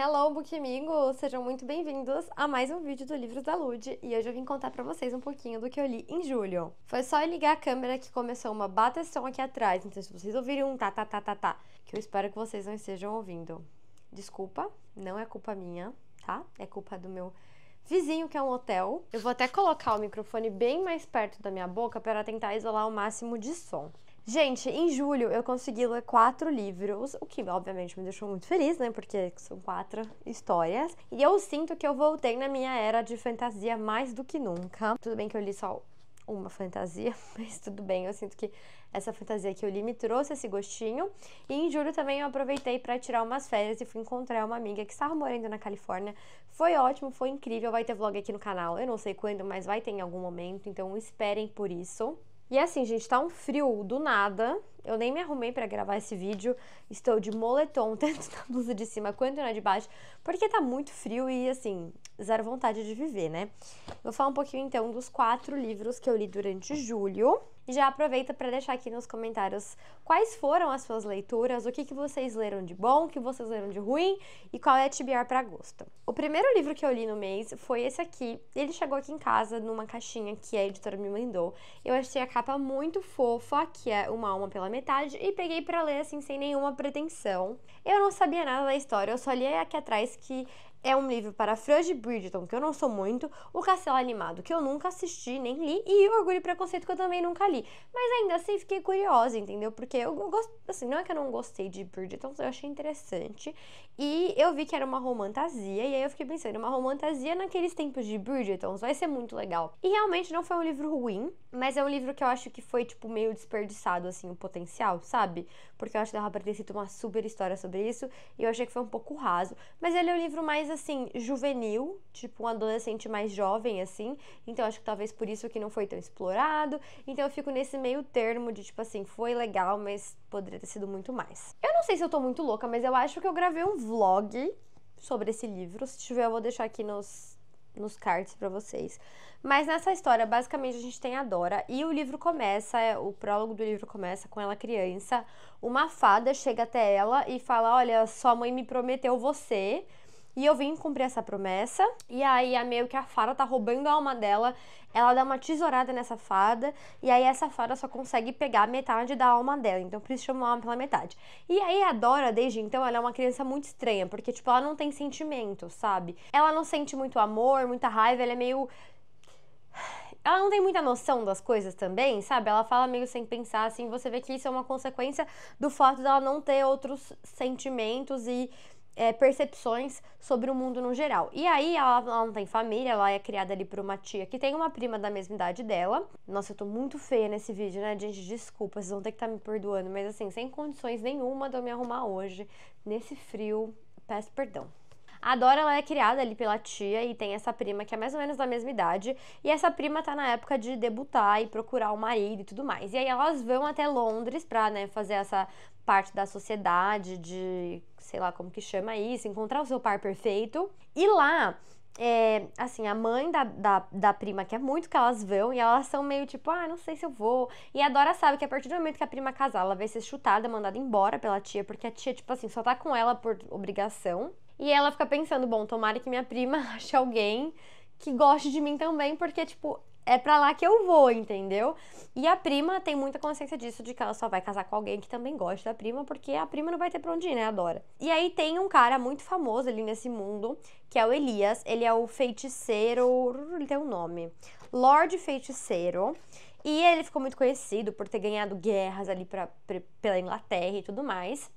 Hello, book amigos! Sejam muito bem-vindos a mais um vídeo do Livros da Lude e hoje eu vim contar pra vocês um pouquinho do que eu li em julho. Foi só eu ligar a câmera que começou uma bateção aqui atrás, então se vocês ouvirem um tá, tá, tá, tá, tá, que eu espero que vocês não estejam ouvindo. Desculpa, não é culpa minha, tá? É culpa do meu vizinho, que é um hotel. Eu vou até colocar o microfone bem mais perto da minha boca para tentar isolar o máximo de som. Gente, em julho eu consegui ler quatro livros, o que obviamente me deixou muito feliz, né? Porque são quatro histórias. E eu sinto que eu voltei na minha era de fantasia mais do que nunca. Tudo bem que eu li só uma fantasia, mas tudo bem, eu sinto que essa fantasia que eu li me trouxe esse gostinho. E em julho também eu aproveitei para tirar umas férias e fui encontrar uma amiga que estava morando na Califórnia. Foi ótimo, foi incrível, vai ter vlog aqui no canal. Eu não sei quando, mas vai ter em algum momento, então esperem por isso. E assim, gente, tá um frio do nada. Eu nem me arrumei para gravar esse vídeo. Estou de moletom, tanto na blusa de cima quanto na de baixo, porque tá muito frio e assim, zero vontade de viver, né? Vou falar um pouquinho então dos quatro livros que eu li durante julho. E já aproveita para deixar aqui nos comentários quais foram as suas leituras, o que, que vocês leram de bom, o que vocês leram de ruim e qual é TBR para agosto. O primeiro livro que eu li no mês foi esse aqui. Ele chegou aqui em casa numa caixinha que a editora me mandou. Eu achei a capa muito fofa, que é Uma Alma pela Metade, e peguei para ler assim sem nenhuma pretensão. Eu não sabia nada da história, eu só li aqui atrás que é um livro para de Bridgeton, que eu não sou muito, O Castelo Animado, que eu nunca assisti nem li, e Orgulho e Preconceito, que eu também nunca li. Mas ainda assim, fiquei curiosa, entendeu? Porque eu gosto, assim, não é que eu não gostei de *Bridgerton*, eu achei interessante. E eu vi que era uma romantasia, e aí eu fiquei pensando, uma romantasia naqueles tempos de *Bridgerton* vai ser muito legal. E realmente não foi um livro ruim, mas é um livro que eu acho que foi, tipo, meio desperdiçado, assim, o potencial, sabe? Porque eu acho que dava pra ter sido uma super história sobre isso, e eu achei que foi um pouco raso. Mas ele é um livro mais mais assim, juvenil, tipo um adolescente mais jovem, assim. Então acho que talvez por isso que não foi tão explorado. Então eu fico nesse meio termo de tipo assim, foi legal, mas poderia ter sido muito mais. Eu não sei se eu tô muito louca, mas eu acho que eu gravei um vlog sobre esse livro. Se tiver, eu vou deixar aqui nos, nos cards para vocês. Mas nessa história, basicamente, a gente tem a Dora e o livro começa, é, o prólogo do livro começa com ela criança. Uma fada chega até ela e fala: Olha, sua mãe me prometeu você, e eu vim cumprir essa promessa. E aí é meio que a Fara tá roubando a alma dela. Ela dá uma tesourada nessa fada. E aí essa fada só consegue pegar metade da alma dela. Então por isso chama a alma pela metade. E aí a Dora, desde então, ela é uma criança muito estranha. Porque, tipo, ela não tem sentimento, sabe? Ela não sente muito amor, muita raiva. Ela é meio ela não tem muita noção das coisas também, sabe? Ela fala meio sem pensar, assim, você vê que isso é uma consequência do fato dela não ter outros sentimentos e é, percepções sobre o mundo no geral. E aí ela, ela, não tem família, ela é criada ali por uma tia que tem uma prima da mesma idade dela. Nossa, eu tô muito feia nesse vídeo, né, gente? Desculpa, vocês vão ter que estar tá me perdoando, mas assim, sem condições nenhuma de eu me arrumar hoje, nesse frio, peço perdão. A Dora ela é criada ali pela tia e tem essa prima que é mais ou menos da mesma idade. E essa prima tá na época de debutar e procurar o marido e tudo mais. E aí elas vão até Londres pra né, fazer essa parte da sociedade, de sei lá como que chama isso, encontrar o seu par perfeito. E lá é, assim, a mãe da, da, da, prima quer é muito que elas vão e elas são meio tipo, ah, não sei se eu vou. E a Dora sabe que a partir do momento que a prima casar, ela vai ser chutada, mandada embora pela tia, porque a tia, tipo assim, só tá com ela por obrigação. E ela fica pensando, bom, tomara que minha prima ache alguém que goste de mim também, porque, tipo, é pra lá que eu vou, entendeu? E a prima tem muita consciência disso, de que ela só vai casar com alguém que também gosta da prima, porque a prima não vai ter pra onde ir, né? Adora. E aí tem um cara muito famoso ali nesse mundo, que é o Elias. Ele é o feiticeiro. Ele tem um nome. Lorde Feiticeiro. E ele ficou muito conhecido por ter ganhado guerras ali pra, pra pela Inglaterra e tudo mais.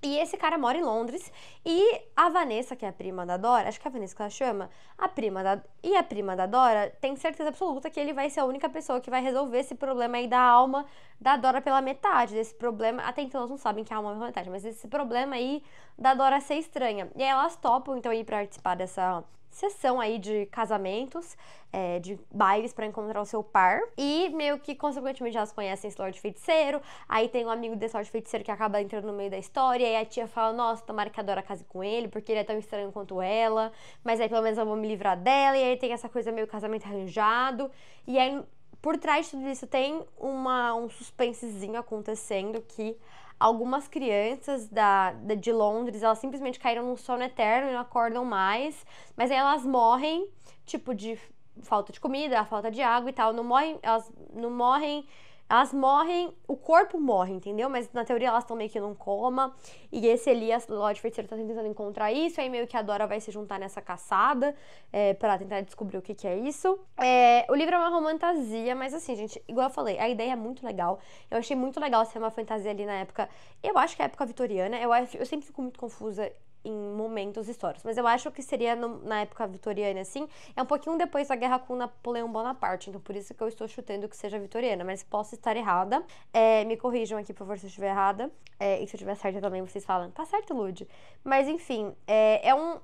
E esse cara mora em Londres e a Vanessa, que é a prima da Dora, acho que é a Vanessa que ela chama, a prima da e a prima da Dora tem certeza absoluta que ele vai ser a única pessoa que vai resolver esse problema aí da alma da Dora pela metade, desse problema, até então elas não sabem que a alma é pela metade, mas esse problema aí da Dora ser estranha. E aí elas topam então ir participar dessa sessão aí de casamentos, é, de bailes para encontrar o seu par. E meio que, consequentemente, elas conhecem esse Lorde Feiticeiro. Aí tem um amigo desse Lorde Feiticeiro que acaba entrando no meio da história. E a tia fala: Nossa, tomara que a casa case com ele, porque ele é tão estranho quanto ela. Mas aí pelo menos eu vou me livrar dela. E aí tem essa coisa meio casamento arranjado. E aí por trás de tudo isso tem uma, um suspensezinho acontecendo que algumas crianças da, da, de Londres, elas simplesmente caíram num sono eterno e não acordam mais, mas aí elas morrem, tipo, de falta de comida, falta de água e tal, não morrem, elas não morrem elas morrem, o corpo morre, entendeu? Mas na teoria elas estão meio que num coma. E esse Elias Lord Feiticeiro tá tentando encontrar isso. Aí meio que a Dora vai se juntar nessa caçada é, para tentar descobrir o que, que é isso. É, o livro é uma romantasia, mas assim, gente, igual eu falei, a ideia é muito legal. Eu achei muito legal ser uma fantasia ali na época. Eu acho que é a época vitoriana. Eu, eu sempre fico muito confusa em momentos históricos. Mas eu acho que seria no, na época vitoriana, assim. É um pouquinho depois da guerra com Napoleão Bonaparte. Então, por isso que eu estou chutando que seja vitoriana. Mas posso estar errada. É, me corrijam aqui, por favor, se eu estiver errada. É, e se eu estiver certa também, vocês falam. Tá certo, Lud. Mas, enfim, é, é um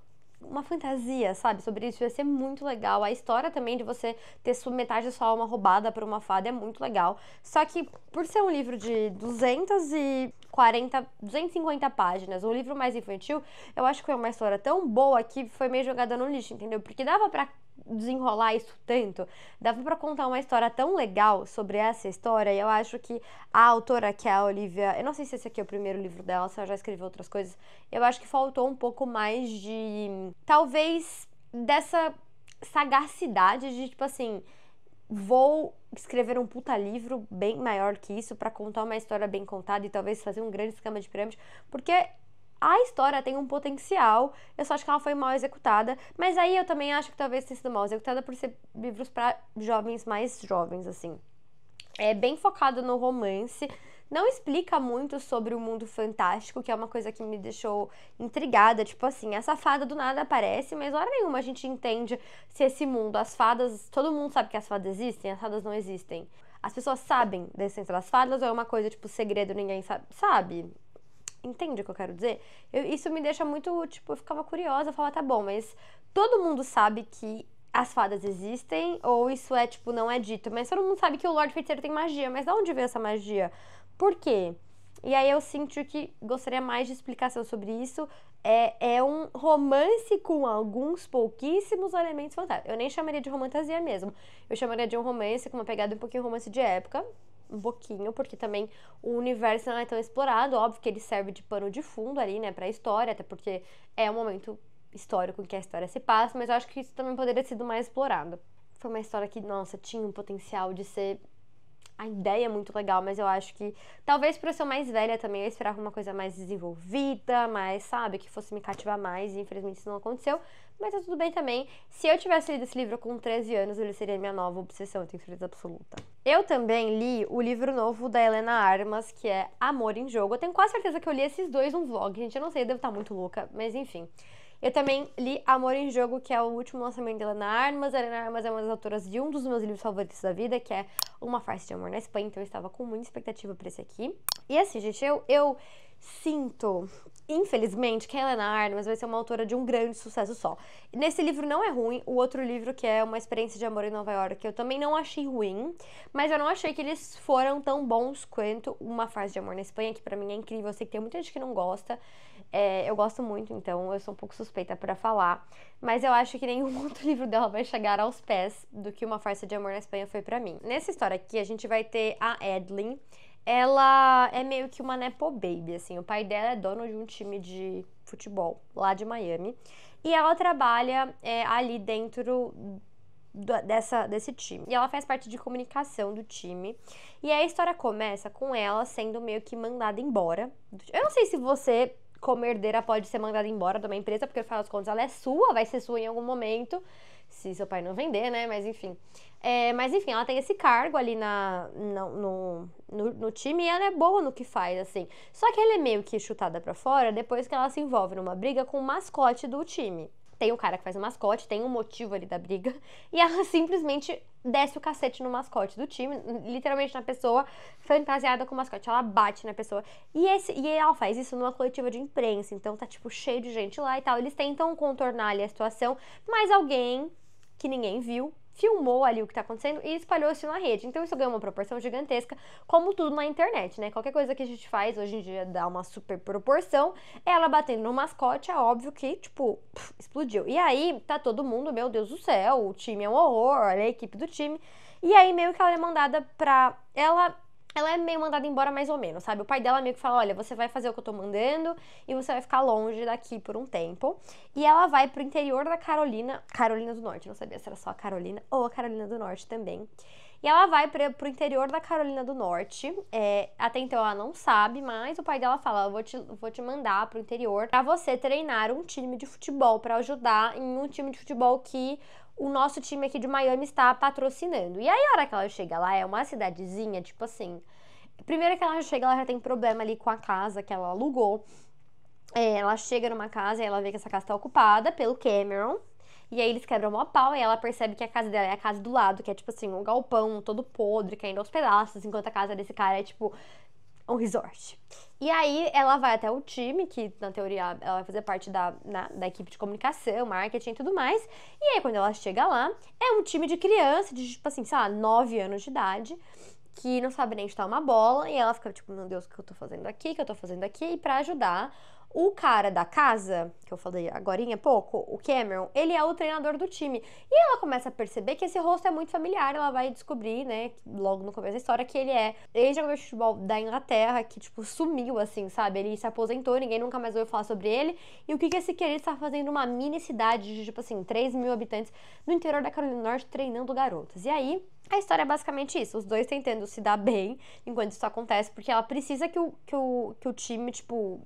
uma fantasia, sabe, sobre isso. Ia ser muito legal. A história também de você ter sua metade da sua alma roubada por uma fada é muito legal. Só que, por ser um livro de 240, 250 páginas, um livro mais infantil, eu acho que foi uma história tão boa que foi meio jogada no lixo, entendeu? Porque dava para desenrolar isso tanto, dava para contar uma história tão legal sobre essa história, e eu acho que a autora, que é a Olivia, eu não sei se esse aqui é o primeiro livro dela, se ela já escreveu outras coisas, eu acho que faltou um pouco mais de talvez dessa sagacidade de tipo assim, vou escrever um puta livro bem maior que isso para contar uma história bem contada e talvez fazer um grande esquema de pirâmide, porque a história tem um potencial, eu só acho que ela foi mal executada, mas aí eu também acho que talvez tenha sido mal executada por ser livros para jovens mais jovens assim. É bem focado no romance, não explica muito sobre o mundo fantástico, que é uma coisa que me deixou intrigada. Tipo assim, essa fada do nada aparece, mas hora nenhuma a gente entende se esse mundo, as fadas, todo mundo sabe que as fadas existem, as fadas não existem. As pessoas sabem da essência das fadas ou é uma coisa tipo segredo, ninguém sabe? sabe? Entende o que eu quero dizer? Eu, isso me deixa muito, tipo, eu ficava curiosa, eu falava, tá bom, mas todo mundo sabe que as fadas existem ou isso é, tipo, não é dito. Mas todo mundo sabe que o Lorde Feiticeiro tem magia, mas de onde veio essa magia? Por quê? E aí eu sinto que gostaria mais de explicação sobre isso. É, é um romance com alguns pouquíssimos elementos fantásticos. Eu nem chamaria de romantasia mesmo. Eu chamaria de um romance com uma pegada um pouquinho romance de época. Um pouquinho, porque também o universo não é tão explorado. Óbvio que ele serve de pano de fundo ali, né, pra história, até porque é um momento histórico em que a história se passa, mas eu acho que isso também poderia ter sido mais explorado. Foi uma história que, nossa, tinha um potencial de ser a ideia é muito legal, mas eu acho que talvez por eu ser mais velha também, eu esperava uma coisa mais desenvolvida, mais, sabe, que fosse me cativar mais, e infelizmente isso não aconteceu, mas tá tudo bem também. Se eu tivesse lido esse livro com 13 anos, ele seria minha nova obsessão, eu tenho certeza absoluta. Eu também li o livro novo da Helena Armas, que é Amor em Jogo. Eu tenho quase certeza que eu li esses dois num vlog, gente, eu não sei, eu devo estar muito louca, mas enfim. Eu também li Amor em Jogo, que é o último lançamento dela na Armas. A Helena Armas é uma das autoras de um dos meus livros favoritos da vida, que é Uma Farsa de Amor na Espanha, então eu estava com muita expectativa para esse aqui. E assim, gente, eu, eu sinto, infelizmente, que a Helena Armas vai ser uma autora de um grande sucesso só. Nesse livro não é ruim, o outro livro, que é Uma Experiência de Amor em Nova York, eu também não achei ruim, mas eu não achei que eles foram tão bons quanto Uma Fase de Amor na Espanha, que para mim é incrível, eu sei que tem muita gente que não gosta, é, eu gosto muito, então eu sou um pouco suspeita para falar, mas eu acho que nenhum outro livro dela vai chegar aos pés do que Uma Farsa de Amor na Espanha foi para mim. Nessa história aqui, a gente vai ter a Edlin. Ela é meio que uma nepo baby, assim. O pai dela é dono de um time de futebol lá de Miami e ela trabalha é, ali dentro dessa, desse time. E ela faz parte de comunicação do time. E a história começa com ela sendo meio que mandada embora. Eu não sei se você como herdeira pode ser mandada embora de uma empresa, porque afinal das contas ela é sua, vai ser sua em algum momento, se seu pai não vender, né? Mas enfim. É, mas enfim, ela tem esse cargo ali na, na no, no, no, time e ela é boa no que faz, assim. Só que ela é meio que chutada para fora depois que ela se envolve numa briga com o mascote do time tem o cara que faz o mascote, tem um motivo ali da briga, e ela simplesmente desce o cacete no mascote do time, literalmente na pessoa, fantasiada com o mascote. Ela bate na pessoa. E, esse, e ela faz isso numa coletiva de imprensa, então tá, tipo, cheio de gente lá e tal. Eles tentam contornar ali a situação, mas alguém que ninguém viu filmou ali o que está acontecendo e espalhou isso na rede. Então isso ganhou uma proporção gigantesca, como tudo na internet, né? Qualquer coisa que a gente faz hoje em dia dá uma super proporção. Ela batendo no mascote, é óbvio que, tipo, puf, explodiu. E aí tá todo mundo, meu Deus do céu, o time é um horror, olha a equipe do time. E aí meio que ela é mandada pra. Ela ela é meio mandada embora mais ou menos, sabe? O pai dela meio que fala, olha, você vai fazer o que eu tô mandando e você vai ficar longe daqui por um tempo. E ela vai pro interior da Carolina, Carolina do Norte, não sabia se era só a Carolina ou a Carolina do Norte também. E ela vai pra, pro interior da Carolina do Norte. É, até então ela não sabe, mas o pai dela fala: vou te, vou te mandar pro interior para você treinar um time de futebol, para ajudar em um time de futebol que o nosso time aqui de Miami está patrocinando. E aí, a hora que ela chega lá, é uma cidadezinha, tipo assim. Primeiro que ela chega, ela já tem problema ali com a casa que ela alugou. É, ela chega numa casa e ela vê que essa casa está ocupada pelo Cameron. E aí eles quebram uma pau e ela percebe que a casa dela é a casa do lado, que é tipo assim, um galpão todo podre, caindo aos pedaços, enquanto a casa desse cara é tipo um resort. E aí ela vai até o time, que na teoria ela vai fazer parte da, na, da equipe de comunicação, marketing e tudo mais. E aí quando ela chega lá, é um time de criança, de tipo assim, sei lá, 9 anos de idade, que não sabe nem chutar uma bola. E ela fica tipo, meu Deus, o que eu tô fazendo aqui? O que eu tô fazendo aqui? E pra ajudar, o cara da casa, que eu falei agora há pouco, o Cameron, ele é o treinador do time. E ela começa a perceber que esse rosto é muito familiar. Ela vai descobrir, né, logo no começo da história, que ele é ex-jogador de futebol da Inglaterra, que, tipo, sumiu, assim, sabe? Ele se aposentou, ninguém nunca mais ouviu falar sobre ele. E o que, que esse querido está fazendo numa mini cidade de, tipo assim, 3 mil habitantes no interior da Carolina do Norte treinando garotas. E aí, a história é basicamente isso, os dois tentando se dar bem enquanto isso acontece, porque ela precisa que o, que o, que o time, tipo,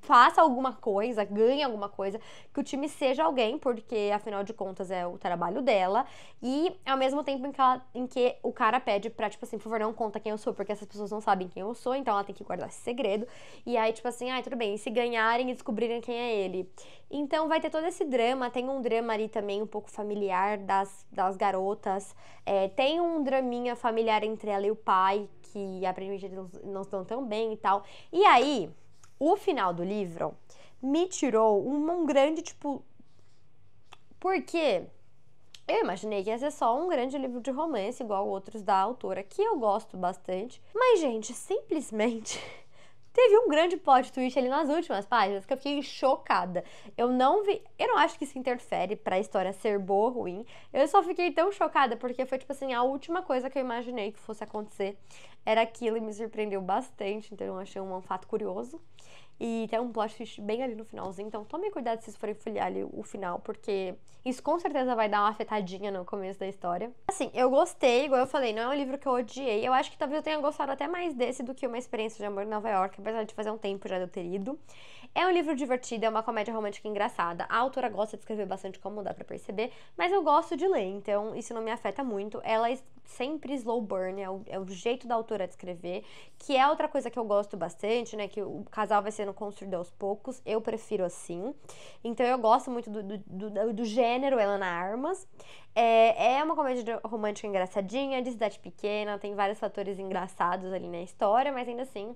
faça alguma coisa, ganhe alguma coisa, que o time seja alguém, porque afinal de contas é o trabalho dela, e ao mesmo tempo em que, ela, em que o cara pede pra, tipo assim, por favor, não conta quem eu sou, porque essas pessoas não sabem quem eu sou, então ela tem que guardar esse segredo, e aí, tipo assim, ai, ah, tudo bem, e se ganharem e descobrirem quem é ele. Então vai ter todo esse drama, tem um drama ali também um pouco familiar das, das garotas, é, tem um draminha familiar entre ela e o pai, que aparentemente eles não estão tão bem e tal. E aí, o final do livro me tirou um, um grande, tipo. Porque eu imaginei que ia ser só um grande livro de romance, igual outros da autora, que eu gosto bastante. Mas, gente, simplesmente. Teve um grande plot twist ali nas últimas páginas que eu fiquei chocada. Eu não vi. Eu não acho que isso interfere pra história ser boa ou ruim. Eu só fiquei tão chocada porque foi, tipo assim, a última coisa que eu imaginei que fosse acontecer era aquilo e me surpreendeu bastante. Então eu achei um fato curioso. E tem um plot twist bem ali no finalzinho. Então tome cuidado se vocês forem folhear ali o final, porque isso com certeza vai dar uma afetadinha no começo da história. Assim, eu gostei, igual eu falei, não é um livro que eu odiei. Eu acho que talvez eu tenha gostado até mais desse do que Uma Experiência de Amor em Nova York, apesar de fazer um tempo já de eu ter ido. É um livro divertido, é uma comédia romântica engraçada. A autora gosta de escrever bastante, como dá pra perceber, mas eu gosto de ler, então isso não me afeta muito. Ela sempre slow burn, é o, é o jeito da autora descrever, que é outra coisa que eu gosto bastante, né? Que o casal vai sendo construído aos poucos, eu prefiro assim. Então eu gosto muito do, do, do, do gênero Armas. É, é uma comédia romântica engraçadinha, de cidade pequena, tem vários fatores engraçados ali na história, mas ainda assim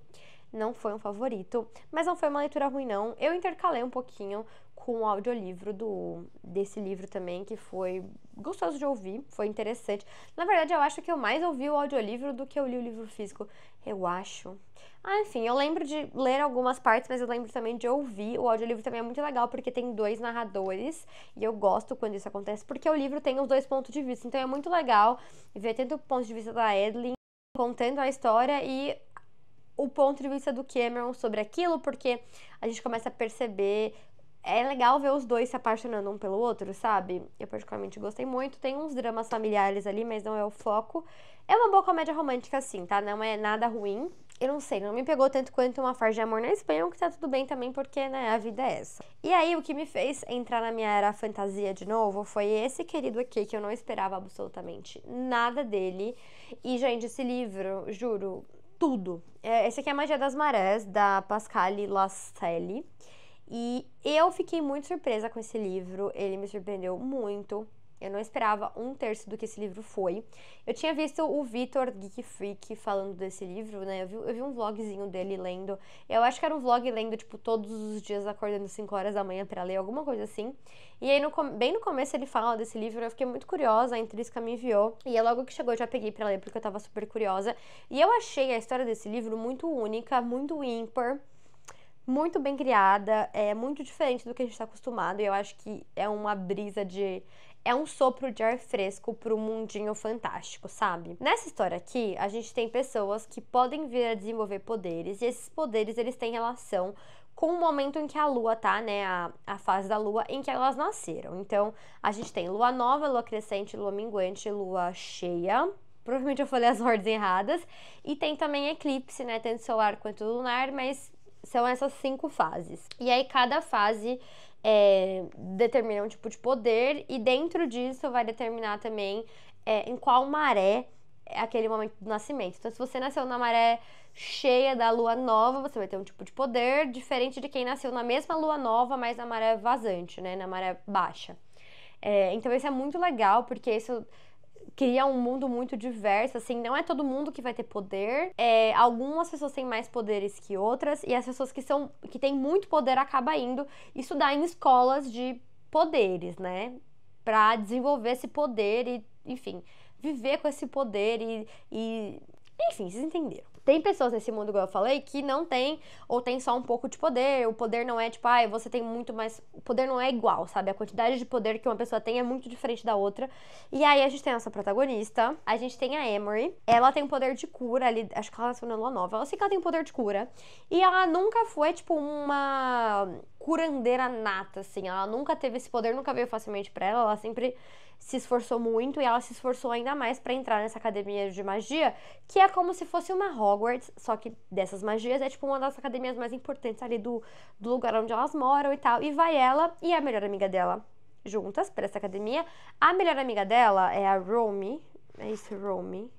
não foi um favorito, mas não foi uma leitura ruim não. Eu intercalei um pouquinho com o audiolivro do desse livro também, que foi gostoso de ouvir, foi interessante. Na verdade, eu acho que eu mais ouvi o audiolivro do que eu li o livro físico. Eu acho. Ah, enfim, eu lembro de ler algumas partes, mas eu lembro também de ouvir. O audiolivro também é muito legal porque tem dois narradores e eu gosto quando isso acontece, porque o livro tem os dois pontos de vista. Então é muito legal ver tanto o ponto de vista da Edlin contando a história e o ponto de vista do Cameron sobre aquilo, porque a gente começa a perceber. É legal ver os dois se apaixonando um pelo outro, sabe? Eu particularmente gostei muito. Tem uns dramas familiares ali, mas não é o foco. É uma boa comédia romântica, sim, tá? Não é nada ruim. Eu não sei, não me pegou tanto quanto uma farsa de amor na Espanha, o que tá tudo bem também, porque, né, a vida é essa. E aí, o que me fez entrar na minha era fantasia de novo foi esse querido aqui, que eu não esperava absolutamente nada dele. E, gente, esse livro, juro, tudo. É, esse aqui é a Magia das Marés, da Pascale Lastelli. E eu fiquei muito surpresa com esse livro, ele me surpreendeu muito. Eu não esperava um terço do que esse livro foi. Eu tinha visto o Vitor Geek Freak falando desse livro, né? Eu vi, eu vi, um vlogzinho dele lendo. Eu acho que era um vlog lendo, tipo, todos os dias acordando 5 horas da manhã para ler, alguma coisa assim. E aí, no, bem no começo, ele fala desse livro. Eu fiquei muito curiosa, a intrínseca me enviou. E aí, logo que chegou, eu já peguei para ler, porque eu tava super curiosa. E eu achei a história desse livro muito única, muito ímpar muito bem criada, é muito diferente do que a gente está acostumado. E eu acho que é uma brisa de é um sopro de ar fresco para um mundinho fantástico, sabe? Nessa história aqui, a gente tem pessoas que podem vir a desenvolver poderes e esses poderes eles têm relação com o momento em que a lua tá, né? A, a fase da lua em que elas nasceram. Então, a gente tem lua nova, lua crescente, lua minguante, lua cheia. Provavelmente eu falei as ordens erradas. E tem também eclipse, né? Tanto solar quanto lunar, mas são essas cinco fases. E aí, cada fase é, determina um tipo de poder e dentro disso vai determinar também é, em qual maré é aquele momento do nascimento. Então, se você nasceu na maré cheia da lua nova, você vai ter um tipo de poder diferente de quem nasceu na mesma lua nova, mas na maré vazante, né, na maré baixa. É, então, isso é muito legal porque isso cria um mundo muito diverso, assim, não é todo mundo que vai ter poder. É, algumas pessoas têm mais poderes que outras, e as pessoas que são que têm muito poder acaba indo estudar em escolas de poderes, né? Pra desenvolver esse poder e, enfim, viver com esse poder e, e enfim, vocês entenderam. Tem pessoas nesse mundo, igual eu falei, que não tem, ou tem só um pouco de poder. O poder não é tipo, ah, você tem muito mais. O poder não é igual, sabe? A quantidade de poder que uma pessoa tem é muito diferente da outra. E aí a gente tem a nossa protagonista, a gente tem a Emery. Ela tem um poder de cura ali, acho que ela nasceu na lua nova. Ela sei que ela tem um poder de cura. E ela nunca foi, tipo, uma curandeira nata, assim. Ela nunca teve esse poder, nunca veio facilmente para ela. Ela sempre se esforçou muito e ela se esforçou ainda mais para entrar nessa academia de magia, que é como se fosse uma Hogwarts, só que dessas magias é tipo uma das academias mais importantes ali do, do lugar onde elas moram e tal. E vai ela e a melhor amiga dela juntas para essa academia. A melhor amiga dela é a Romy, é isso, Romy.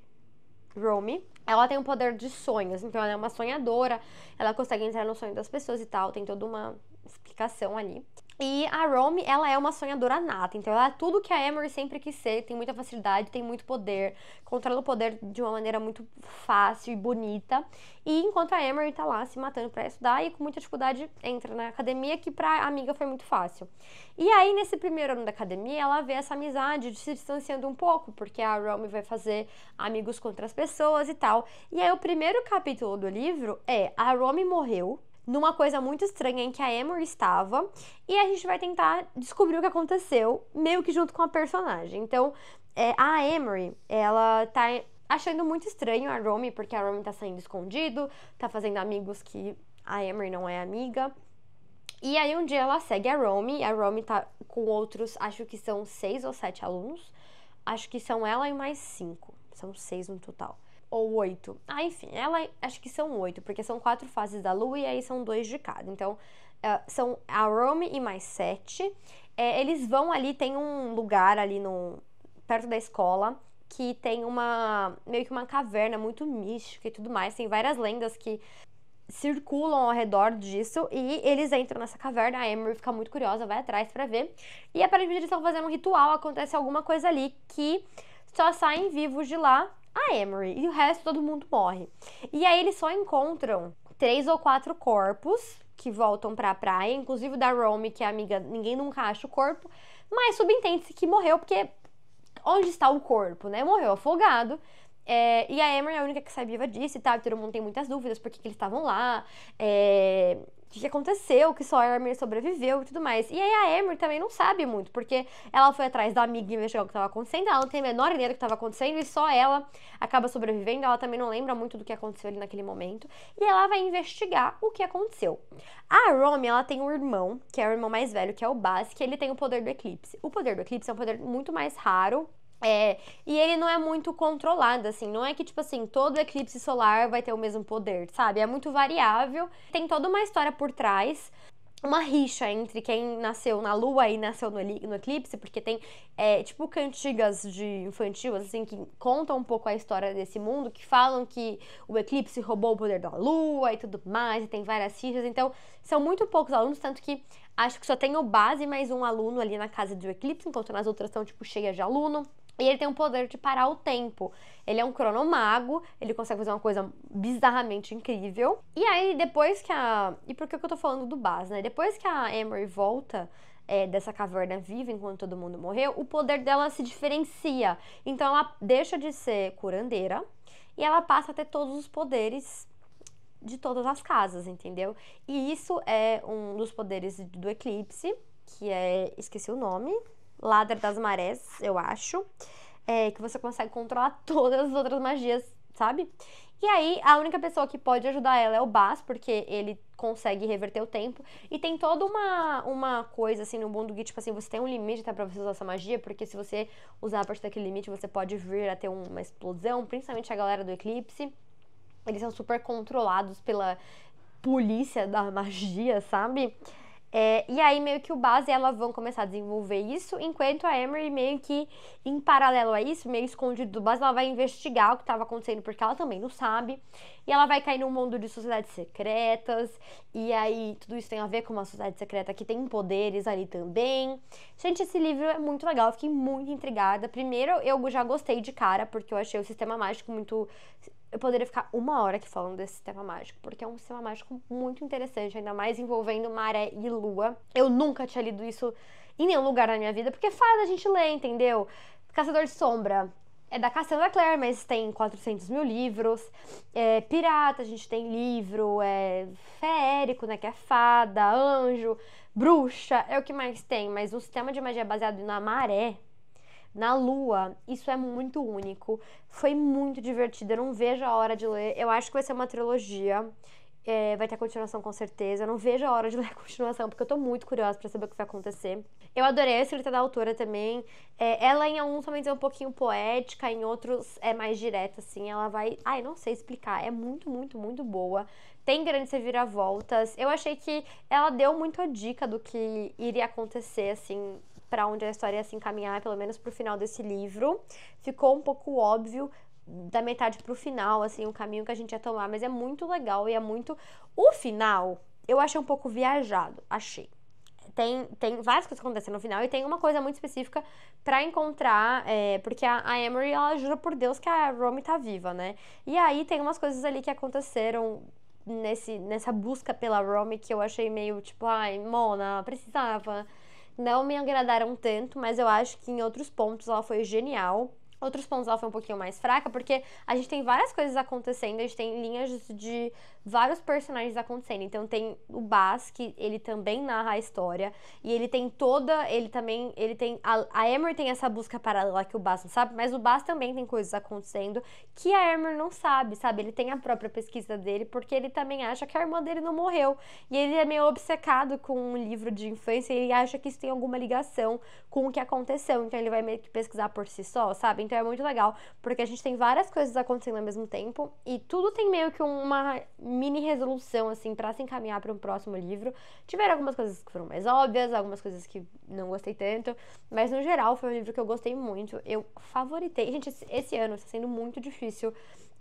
Romy, ela tem um poder de sonhos, então ela é uma sonhadora, ela consegue entrar no sonho das pessoas e tal, tem toda uma explicação ali. E a Rome, ela é uma sonhadora nata, então ela é tudo que a Emery sempre quis ser, tem muita facilidade, tem muito poder, controla o poder de uma maneira muito fácil e bonita. E enquanto a Emery tá lá se matando para estudar e com muita dificuldade entra na academia, que pra amiga foi muito fácil. E aí, nesse primeiro ano da academia, ela vê essa amizade se distanciando um pouco, porque a Rome vai fazer amigos com outras pessoas e tal. E aí, o primeiro capítulo do livro é a Rome morreu, numa coisa muito estranha em que a Emory estava, e a gente vai tentar descobrir o que aconteceu, meio que junto com a personagem. Então, é, a Emory, ela tá achando muito estranho a Romy, porque a Romy tá saindo escondido, tá fazendo amigos que a Emory não é amiga. E aí um dia ela segue a Romy, a Romy tá com outros, acho que são seis ou sete alunos, acho que são ela e mais cinco, são seis no total ou oito. Ah, enfim, ela acho que são oito, porque são quatro fases da lua e aí são dois de cada. Então, uh, são a Rome e mais sete. É, eles vão ali, tem um lugar ali no, perto da escola que tem uma meio que uma caverna muito mística e tudo mais. Tem várias lendas que circulam ao redor disso e eles entram nessa caverna. A Emery fica muito curiosa, vai atrás para ver. E aparentemente eles estão fazendo um ritual, acontece alguma coisa ali que só saem vivos de lá a ah, Emery. E o resto todo mundo morre. E aí eles só encontram três ou quatro corpos que voltam para a praia, inclusive o da Romy, que é amiga, ninguém nunca acha o corpo, mas subentende-se que morreu porque onde está o corpo, né? Morreu afogado. É, e a Emery é a única que sai viva disso e tal, todo mundo tem muitas dúvidas por que, que eles estavam lá. É, o que, aconteceu, que só a Emer sobreviveu e tudo mais. E aí a Emer também não sabe muito, porque ela foi atrás da amiga investigar o que estava acontecendo, ela não tem a menor ideia do que estava acontecendo e só ela acaba sobrevivendo, ela também não lembra muito do que aconteceu ali naquele momento, e ela vai investigar o que aconteceu. A Romy, ela tem um irmão, que é o irmão mais velho, que é o Bas, que ele tem o poder do eclipse. O poder do eclipse é um poder muito mais raro, é, e ele não é muito controlado, assim, não é que, tipo assim, todo eclipse solar vai ter o mesmo poder, sabe? É muito variável, tem toda uma história por trás, uma rixa entre quem nasceu na lua e nasceu no, no eclipse, porque tem, é, tipo, cantigas de infantil, assim, que contam um pouco a história desse mundo, que falam que o eclipse roubou o poder da lua e tudo mais, e tem várias rixas, então são muito poucos alunos, tanto que acho que só tem o base mais um aluno ali na casa do eclipse, enquanto nas outras são, tipo, cheias de aluno. E ele tem o poder de parar o tempo. Ele é um cronomago, ele consegue fazer uma coisa bizarramente incrível. E aí, depois que a. E por que eu tô falando do Baz, né? Depois que a Emery volta é, dessa caverna viva enquanto todo mundo morreu, o poder dela se diferencia. Então ela deixa de ser curandeira e ela passa a ter todos os poderes de todas as casas, entendeu? E isso é um dos poderes do Eclipse, que é. esqueci o nome, Ladra das Marés, eu acho. É, que você consegue controlar todas as outras magias, sabe? E aí, a única pessoa que pode ajudar ela é o Bas, porque ele consegue reverter o tempo. E tem toda uma, uma coisa, assim, no mundo que, tipo assim, você tem um limite até pra você usar essa magia, porque se você usar a partir daquele limite, você pode vir a ter uma explosão, principalmente a galera do Eclipse. Eles são super controlados pela polícia da magia, sabe? É, e aí meio que o base e ela vão começar a desenvolver isso, enquanto a Emery meio que em paralelo a isso, meio escondido do base ela vai investigar o que estava acontecendo porque ela também não sabe. E ela vai cair num mundo de sociedades secretas. E aí tudo isso tem a ver com uma sociedade secreta que tem poderes ali também. Gente, esse livro é muito legal, eu fiquei muito intrigada. Primeiro eu já gostei de cara porque eu achei o sistema mágico muito eu poderia ficar uma hora aqui falando desse sistema mágico, porque é um sistema mágico muito interessante, ainda mais envolvendo maré e lua. Eu nunca tinha lido isso em nenhum lugar na minha vida, porque é fada a gente lê, entendeu? Caçador de Sombra é da Cassandra Clare, mas tem 400 mil livros. É, pirata, a gente tem livro. É, né, que é fada, anjo, bruxa, é o que mais tem. Mas um sistema de magia é baseado na maré na Lua. Isso é muito único. Foi muito divertido. Eu não vejo a hora de ler. Eu acho que vai ser uma trilogia. É, vai ter continuação com certeza. Eu não vejo a hora de ler a continuação, porque eu tô muito curiosa para saber o que vai acontecer. Eu adorei a escrita da autora também. É, ela, em alguns momentos, é um pouquinho poética, em outros é mais direta, assim. Ela vai. Ai, não sei explicar. É muito, muito, muito boa. Tem grandes reviravoltas. Eu achei que ela deu muito a dica do que iria acontecer, assim, para onde a história ia se encaminhar, pelo menos para o final desse livro. Ficou um pouco óbvio da metade para o final, assim, o caminho que a gente ia tomar, mas é muito legal e é muito. O final, eu achei um pouco viajado, achei. Tem, tem várias coisas acontecendo no final e tem uma coisa muito específica para encontrar, é, porque a, a, Emery, ela jura por Deus que a Romy tá viva, né? E aí tem umas coisas ali que aconteceram nesse, nessa busca pela Romy que eu achei meio tipo, ai, Mona, precisava não me agradaram tanto, mas eu acho que em outros pontos ela foi genial. Outros pontos ela foi um pouquinho mais fraca, porque a gente tem várias coisas acontecendo, a gente tem linhas de vários personagens acontecendo. Então tem o Bas, que ele também narra a história, e ele tem toda, ele também, ele tem a, a Emer tem essa busca paralela que o Bas não sabe, mas o Bas também tem coisas acontecendo que a Emer não sabe, sabe? Ele tem a própria pesquisa dele porque ele também acha que a irmã dele não morreu. E ele é meio obcecado com um livro de infância e ele acha que isso tem alguma ligação com o que aconteceu. Então ele vai meio que pesquisar por si só, sabe? Então é muito legal, porque a gente tem várias coisas acontecendo ao mesmo tempo e tudo tem meio que uma mini resolução, assim, para se encaminhar para um próximo livro. Tiveram algumas coisas que foram mais óbvias, algumas coisas que não gostei tanto, mas no geral foi um livro que eu gostei muito. Eu favoritei. Gente, esse ano está sendo muito difícil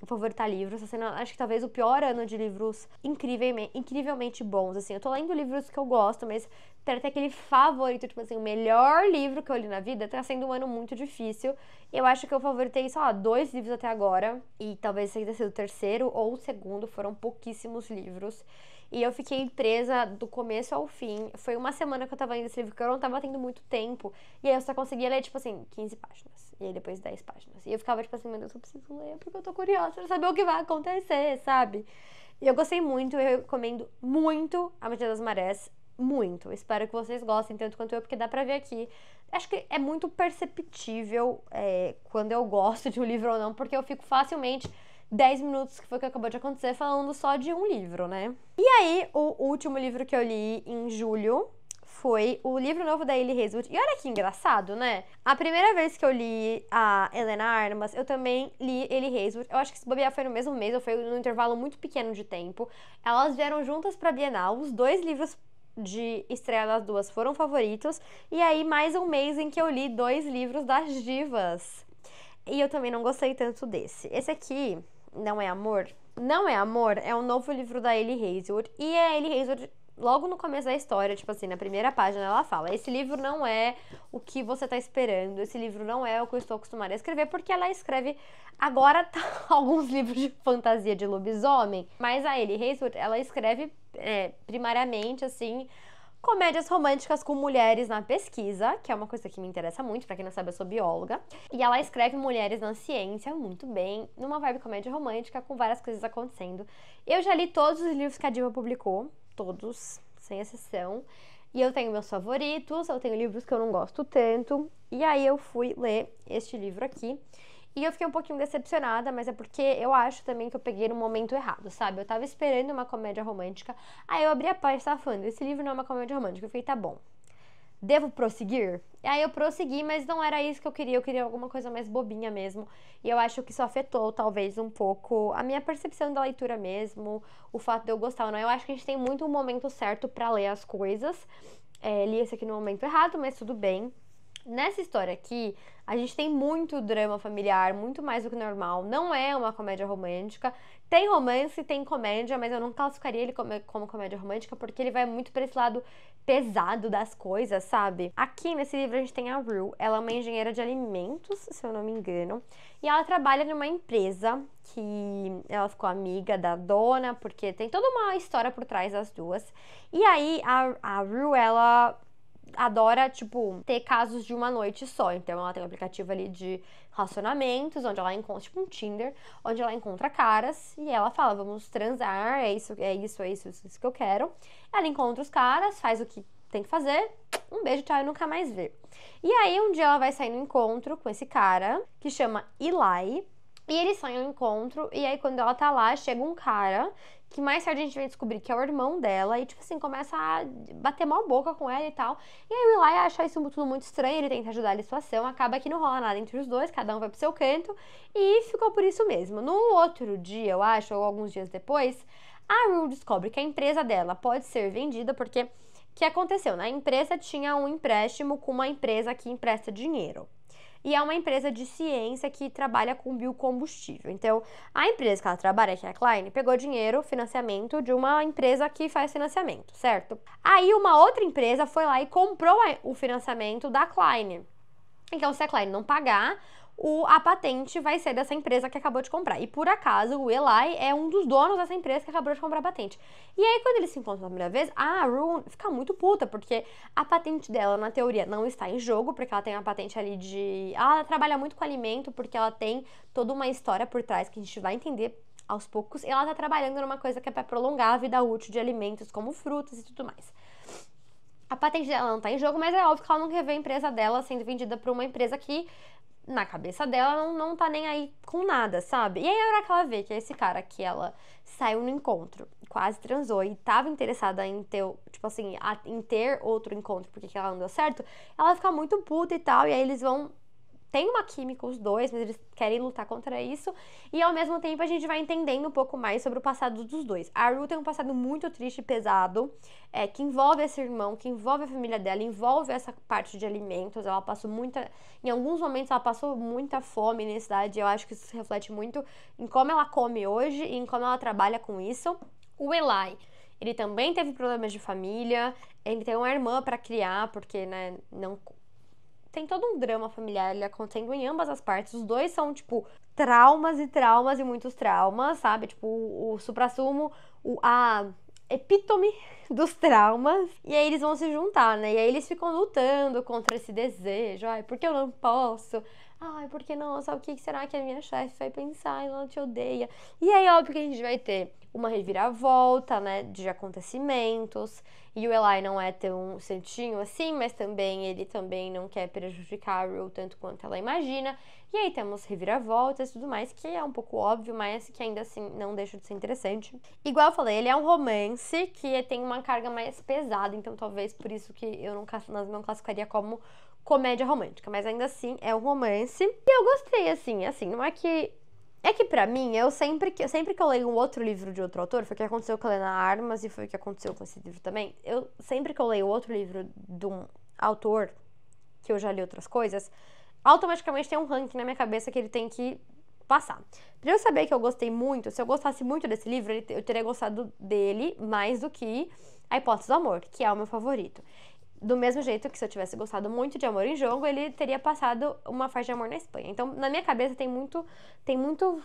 favoritar livros, está sendo, acho que talvez o pior ano de livros incrivelmente, incrivelmente bons, assim. Eu tô lendo livros que eu gosto, mas ter até aquele favorito, tipo assim, o melhor livro que eu li na vida, tá sendo um ano muito difícil. Eu acho que eu favoritei, sei lá, dois livros até agora, e talvez seja sido o terceiro ou o segundo, foram pouquíssimos livros. E eu fiquei presa do começo ao fim. Foi uma semana que eu tava lendo esse livro, que eu não tava tendo muito tempo. E aí eu só conseguia ler, tipo assim, 15 páginas. E aí depois 10 páginas. E eu ficava, tipo assim, meu Deus, eu preciso ler, porque eu tô curiosa pra saber o que vai acontecer, sabe? E eu gostei muito, eu recomendo muito A Magia das Marés muito. Espero que vocês gostem tanto quanto eu, porque dá pra ver aqui. Acho que é muito perceptível é, quando eu gosto de um livro ou não, porque eu fico facilmente 10 minutos, que foi o que acabou de acontecer, falando só de um livro, né? E aí, o último livro que eu li em julho foi o livro novo da Ellie Hazelwood. E olha que engraçado, né? A primeira vez que eu li a Helena Armas, eu também li Ellie Hazelwood. Eu acho que se bobear foi no mesmo mês, ou foi num intervalo muito pequeno de tempo. Elas vieram juntas pra Bienal, os dois livros de estrear das duas foram favoritos. E aí, mais um mês em que eu li dois livros das divas. E eu também não gostei tanto desse. Esse aqui, Não é Amor. Não é Amor é um novo livro da Ellie Hayward. E a Ellie Hayward logo no começo da história, tipo assim, na primeira página, ela fala: esse livro não é o que você está esperando, esse livro não é o que eu estou acostumada a escrever, porque ela escreve agora tá, alguns livros de fantasia de lobisomem, mas a Ellie Hazelwood, ela escreve é, primariamente assim. Comédias românticas com mulheres na pesquisa, que é uma coisa que me interessa muito, para quem não sabe, eu sou bióloga. E ela escreve mulheres na ciência muito bem, numa vibe comédia romântica, com várias coisas acontecendo. Eu já li todos os livros que a Diva publicou, todos, sem exceção. E eu tenho meus favoritos, eu tenho livros que eu não gosto tanto. E aí eu fui ler este livro aqui. E eu fiquei um pouquinho decepcionada, mas é porque eu acho também que eu peguei no momento errado, sabe? Eu tava esperando uma comédia romântica, aí eu abri a página e tava falando, esse livro não é uma comédia romântica. Eu falei, tá bom, devo prosseguir? E aí eu prossegui, mas não era isso que eu queria, eu queria alguma coisa mais bobinha mesmo. E eu acho que isso afetou talvez um pouco a minha percepção da leitura mesmo, o fato de eu gostar ou não. Eu acho que a gente tem muito um momento certo para ler as coisas. É, li esse aqui no momento errado, mas tudo bem. Nessa história aqui, a gente tem muito drama familiar, muito mais do que normal. Não é uma comédia romântica. Tem romance, tem comédia, mas eu não classificaria ele como, como comédia romântica porque ele vai muito para esse lado pesado das coisas, sabe? Aqui nesse livro a gente tem a Rue. Ela é uma engenheira de alimentos, se eu não me engano. E ela trabalha numa empresa que ela ficou amiga da dona, porque tem toda uma história por trás das duas. E aí a, a Rue, ela adora, tipo, ter casos de uma noite só. Então ela tem um aplicativo ali de relacionamentos, onde ela encontra, tipo um Tinder, onde ela encontra caras e ela fala, vamos transar, é isso, é isso, é isso, é isso que eu quero. Ela encontra os caras, faz o que tem que fazer, um beijo, tchau e nunca mais vê. E aí um dia ela vai sair no encontro com esse cara, que chama Eli, e eles saem no encontro, e aí quando ela tá lá, chega um cara que mais tarde a gente vai descobrir que é o irmão dela, e tipo assim, começa a bater mal boca com ela e tal. E aí o Eli acha isso tudo muito estranho, ele tenta ajudar a situação, acaba que não rola nada entre os dois, cada um vai pro seu canto, e ficou por isso mesmo. No outro dia, eu acho, ou alguns dias depois, a Rue descobre que a empresa dela pode ser vendida, porque o que aconteceu? Na né? empresa tinha um empréstimo com uma empresa que empresta dinheiro e é uma empresa de ciência que trabalha com biocombustível. Então, a empresa que ela trabalha, que é a Klein, pegou dinheiro, financiamento de uma empresa que faz financiamento, certo? Aí uma outra empresa foi lá e comprou o financiamento da Klein. Então, se a Klein não pagar, o, a patente vai ser dessa empresa que acabou de comprar. E por acaso, o Eli é um dos donos dessa empresa que acabou de comprar a patente. E aí, quando eles se encontram pela primeira vez, a Rune fica muito puta, porque a patente dela, na teoria, não está em jogo, porque ela tem uma patente ali de. Ela trabalha muito com alimento, porque ela tem toda uma história por trás que a gente vai entender aos poucos. E ela está trabalhando numa coisa que é para prolongar a vida útil de alimentos, como frutas e tudo mais. A patente dela não tá em jogo, mas é óbvio que ela não quer ver a empresa dela sendo vendida para uma empresa que, na cabeça dela, não, não tá nem aí com nada, sabe? E aí, na hora que ela vê que é esse cara que ela saiu no encontro, quase transou e estava interessada em ter, tipo assim, a, em ter outro encontro porque ela não deu certo, ela fica muito puta e tal, e aí eles vão têm uma química os dois, mas eles querem lutar contra isso. E ao mesmo tempo a gente vai entendendo um pouco mais sobre o passado dos dois. A Ru tem um passado muito triste e pesado, é, que envolve esse irmão, que envolve a família dela, envolve essa parte de alimentos. Ela passou muita. Em alguns momentos ela passou muita fome nessa idade. Eu acho que isso se reflete muito em como ela come hoje e em como ela trabalha com isso. O Eli. Ele também teve problemas de família, ele tem uma irmã para criar, porque né, não, tem todo um drama familiar ele acontecendo em ambas as partes. Os dois são, tipo, traumas e traumas e muitos traumas, sabe? Tipo, o, o suprassumo, o, a epítome dos traumas. E aí eles vão se juntar, né? E aí eles ficam lutando contra esse desejo. Ai, porque eu não posso? Ai, por que não? Sabe o que será que a minha chefe vai pensar? Ela te odeia. E aí, óbvio que a gente vai ter uma reviravolta, né, de acontecimentos. E o Eli não é tão certinho assim, mas também ele também não quer prejudicar o tanto quanto ela imagina. E aí temos reviravoltas e tudo mais, que é um pouco óbvio, mas que ainda assim não deixa de ser interessante. Igual eu falei, ele é um romance que tem uma carga mais pesada, então talvez por isso que eu não, não classificaria como comédia romântica, mas ainda assim é um romance. E eu gostei, assim, assim, não é que. É que pra mim, eu sempre que, sempre que eu leio um outro livro de outro autor, foi o que aconteceu com a Helena Armas e foi o que aconteceu com esse livro também. Eu sempre que eu leio outro livro de um autor que eu já li outras coisas, automaticamente tem um ranking na minha cabeça que ele tem que passar. Pra eu saber que eu gostei muito, se eu gostasse muito desse livro, eu teria gostado dele mais do que A Hipótese do Amor, que é o meu favorito do mesmo jeito que se eu tivesse gostado muito de Amor em Jogo, ele teria passado uma fase de amor na Espanha. Então, na minha cabeça tem muito tem muito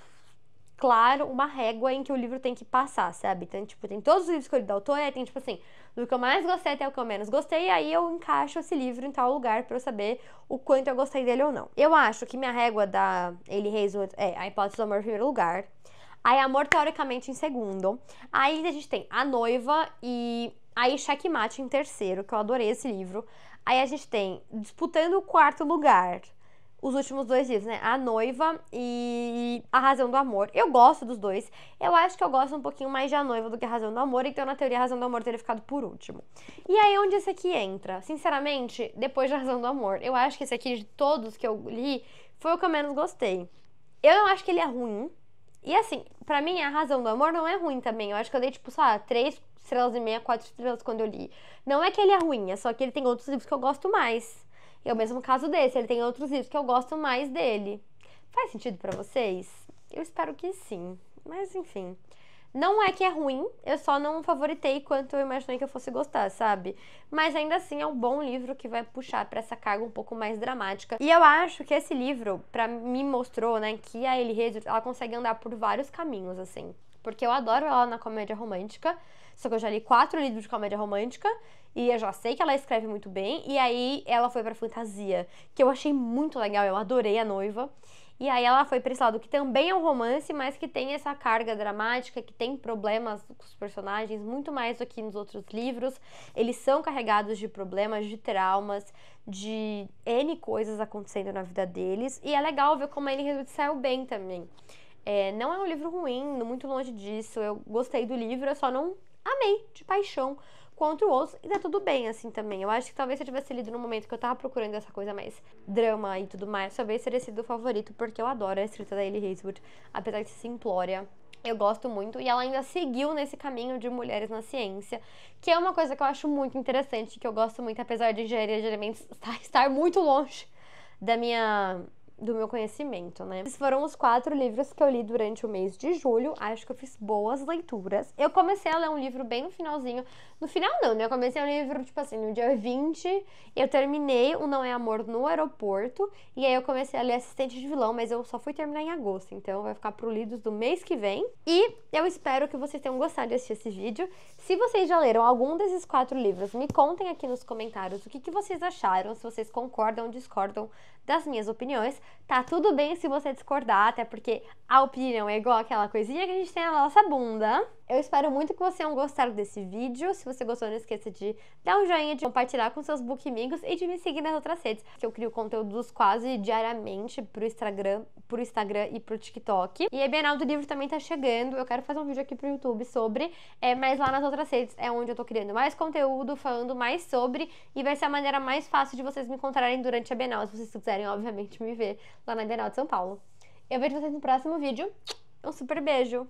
claro uma régua em que o livro tem que passar, sabe? Tem tipo, tem todos os livros que eu li da autora, tem tipo assim, do que eu mais gostei até o que eu menos gostei, aí eu encaixo esse livro em tal lugar para eu saber o quanto eu gostei dele ou não. Eu acho que minha régua da Ele Reis é a hipótese do amor em primeiro lugar. Aí, amor teoricamente em segundo. Aí a gente tem a noiva e Aí Checkmate em terceiro, que eu adorei esse livro. Aí a gente tem disputando o quarto lugar. Os últimos dois livros, né? A Noiva e A Razão do Amor. Eu gosto dos dois. Eu acho que eu gosto um pouquinho mais de A Noiva do que A Razão do Amor. Então, na teoria, A Razão do Amor teria ficado por último. E aí, onde esse aqui entra? Sinceramente, depois de A Razão do Amor, eu acho que esse aqui, de todos que eu li, foi o que eu menos gostei. Eu não acho que ele é ruim. E assim, para mim, A Razão do Amor não é ruim também. Eu acho que eu dei, tipo, sei lá, três, estrelas e meia, quatro estrelas quando eu li. Não é que ele é ruim, é só que ele tem outros livros que eu gosto mais. E é o mesmo caso desse, ele tem outros livros que eu gosto mais dele. Faz sentido para vocês? Eu espero que sim. Mas enfim. Não é que é ruim, eu só não favoritei quanto eu imaginei que eu fosse gostar, sabe? Mas ainda assim é um bom livro que vai puxar para essa carga um pouco mais dramática. E eu acho que esse livro, para me mostrou, né, que a Ellie Hazel, ela consegue andar por vários caminhos, assim. Porque eu adoro ela na comédia romântica. Só que eu já li quatro livros de comédia romântica. E eu já sei que ela escreve muito bem. E aí ela foi pra fantasia, que eu achei muito legal. Eu adorei a noiva. E aí ela foi pra esse lado que também é um romance, mas que tem essa carga dramática, que tem problemas com os personagens, muito mais do que nos outros livros. Eles são carregados de problemas, de traumas, de N coisas acontecendo na vida deles. E é legal ver como ele saiu bem também. É, não é um livro ruim, muito longe disso. Eu gostei do livro, eu só não amei de paixão contra o outros, e tá tudo bem assim também. Eu acho que talvez se eu tivesse lido no momento que eu tava procurando essa coisa mais drama e tudo mais, talvez teria sido o favorito, porque eu adoro a escrita da Ellie Hazelwood, apesar de ser simplória. Eu gosto muito, e ela ainda seguiu nesse caminho de mulheres na ciência, que é uma coisa que eu acho muito interessante, que eu gosto muito, apesar de engenharia de alimentos estar muito longe da minha do meu conhecimento, né? Esses foram os quatro livros que eu li durante o mês de julho. Ah, acho que eu fiz boas leituras. Eu comecei a ler um livro bem no finalzinho. No final, não, né? Eu comecei a ler um livro, tipo assim, no dia 20. Eu terminei o Não É Amor no aeroporto. E aí eu comecei a ler Assistente de Vilão, mas eu só fui terminar em agosto. Então vai ficar pro Lidos do mês que vem. E eu espero que vocês tenham gostado de assistir esse vídeo. Se vocês já leram algum desses quatro livros, me contem aqui nos comentários o que, que vocês acharam, se vocês concordam ou discordam das minhas opiniões. Tá tudo bem se você discordar, até porque a opinião é igual aquela coisinha que a gente tem na nossa bunda. Eu espero muito que vocês tenham gostado desse vídeo. Se você gostou, não esqueça de dar um joinha, de compartilhar com seus bookmigos e de me seguir nas outras redes, que eu crio conteúdos quase diariamente pro Instagram pro Instagram e pro TikTok. E a Bienal do Livro também tá chegando. Eu quero fazer um vídeo aqui pro YouTube sobre, é, mas lá nas outras redes é onde eu tô criando mais conteúdo, falando mais sobre, e vai ser a maneira mais fácil de vocês me encontrarem durante a Bienal, se vocês quiserem, obviamente, me ver lá na Bienal de São Paulo. Eu vejo vocês no próximo vídeo. Um super beijo!